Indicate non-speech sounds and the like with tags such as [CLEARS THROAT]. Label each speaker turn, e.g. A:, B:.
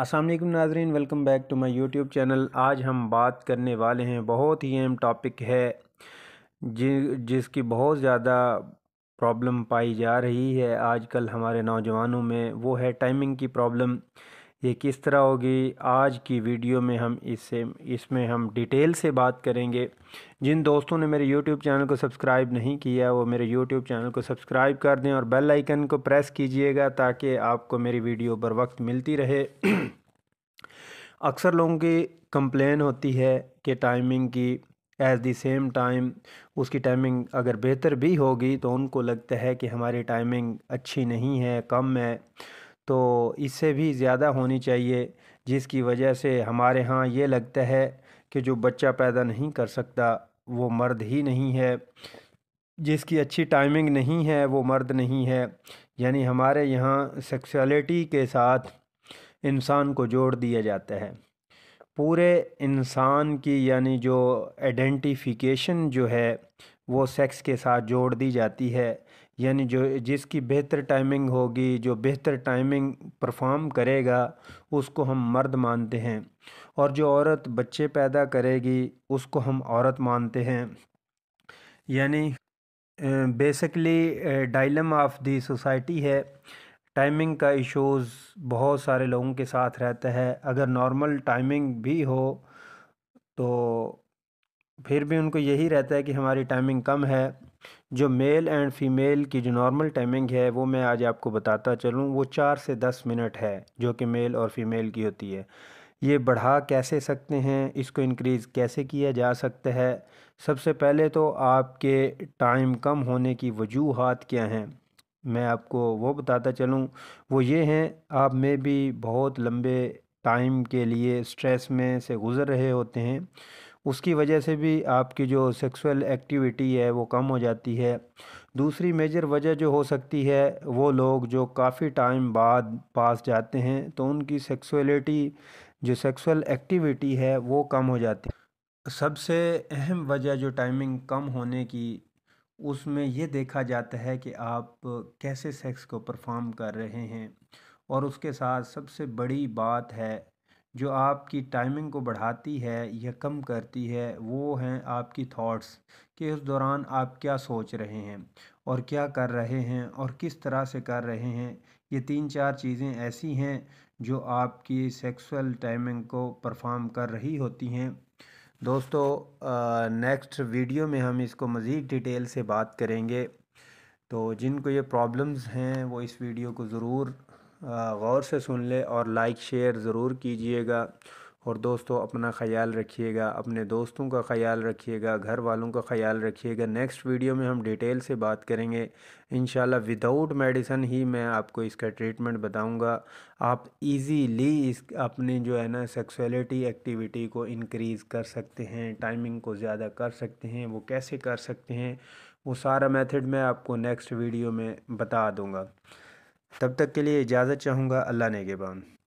A: असलम नाजरीन welcome back to my YouTube channel आज हम बात करने वाले हैं बहुत ही अहम टॉपिक है जि जिसकी बहुत ज़्यादा प्रॉब्लम पाई जा रही है आजकल हमारे नौजवानों में वो है टाइमिंग की प्रॉब्लम ये किस तरह होगी आज की वीडियो में हम इससे इसमें हम डिटेल से बात करेंगे जिन दोस्तों ने मेरे यूट्यूब चैनल को सब्सक्राइब नहीं किया वो मेरे यूट्यूब चैनल को सब्सक्राइब कर दें और बेल आइकन को प्रेस कीजिएगा ताकि आपको मेरी वीडियो बर वक्त मिलती रहे [CLEARS THROAT] अक्सर लोगों की कंप्लेन होती है कि टाइमिंग की एट दी सेम टाइम उसकी टाइमिंग अगर बेहतर भी होगी तो उनको लगता है कि हमारी टाइमिंग अच्छी नहीं है कम है तो इससे भी ज़्यादा होनी चाहिए जिसकी वजह से हमारे यहाँ ये लगता है कि जो बच्चा पैदा नहीं कर सकता वो मर्द ही नहीं है जिसकी अच्छी टाइमिंग नहीं है वो मर्द नहीं है यानी हमारे यहाँ सेक्सुअलिटी के साथ इंसान को जोड़ दिया जाता है पूरे इंसान की यानी जो आइडेंटिफिकेशन जो है वो सेक्स के साथ जोड़ दी जाती है यानी जो जिसकी बेहतर टाइमिंग होगी जो बेहतर टाइमिंग परफॉर्म करेगा उसको हम मर्द मानते हैं और जो औरत बच्चे पैदा करेगी उसको हम औरत मानते हैं यानी basically dilemma of the society है टाइमिंग का इश्यूज़ बहुत सारे लोगों के साथ रहता है अगर नॉर्मल टाइमिंग भी हो तो फिर भी उनको यही रहता है कि हमारी टाइमिंग कम है जो मेल एंड फीमेल की जो नॉर्मल टाइमिंग है वो मैं आज आपको बताता चलूँ वो चार से दस मिनट है जो कि मेल और फीमेल की होती है ये बढ़ा कैसे सकते हैं इसको इंक्रीज़ कैसे किया जा सकता है सबसे पहले तो आपके टाइम कम होने की वजूहत क्या हैं मैं आपको वो बताता चलूँ वो ये हैं आप में भी बहुत लंबे टाइम के लिए स्ट्रेस में से गुज़र रहे होते हैं उसकी वजह से भी आपकी जो सेक्सुअल एक्टिविटी है वो कम हो जाती है दूसरी मेजर वजह जो हो सकती है वो लोग जो काफ़ी टाइम बाद पास जाते हैं तो उनकी सेक्सुअलिटी जो सेक्सुअल एक्टिविटी है वो कम हो जाती है सबसे अहम वजह जो टाइमिंग कम होने की उसमें ये देखा जाता है कि आप कैसे सेक्स को परफॉर्म कर रहे हैं और उसके साथ सबसे बड़ी बात है जो आपकी टाइमिंग को बढ़ाती है या कम करती है वो हैं आपकी थॉट्स कि उस दौरान आप क्या सोच रहे हैं और क्या कर रहे हैं और किस तरह से कर रहे हैं ये तीन चार चीज़ें ऐसी हैं जो आपकी सेक्सुअल टाइमिंग को परफॉर्म कर रही होती हैं दोस्तों नेक्स्ट वीडियो में हम इसको मज़ीद डिटेल से बात करेंगे तो जिनको ये प्रॉब्लम्स हैं वो इस वीडियो को ज़रूर गौर से सुन ले और लाइक शेयर ज़रूर कीजिएगा और दोस्तों अपना ख्याल रखिएगा अपने दोस्तों का ख्याल रखिएगा घर वालों का ख्याल रखिएगा नेक्स्ट वीडियो में हम डिटेल से बात करेंगे इन विदाउट मेडिसन ही मैं आपको इसका ट्रीटमेंट बताऊंगा आप इजीली इस अपनी जो है ना सेक्सुअलिटी एक्टिविटी को इनक्रीज़ कर सकते हैं टाइमिंग को ज़्यादा कर सकते हैं वो कैसे कर सकते हैं वो सारा मेथड मैं आपको नेक्स्ट वीडियो में बता दूँगा तब तक के लिए इजाज़त चाहूँगा अल्लाह नेगेबान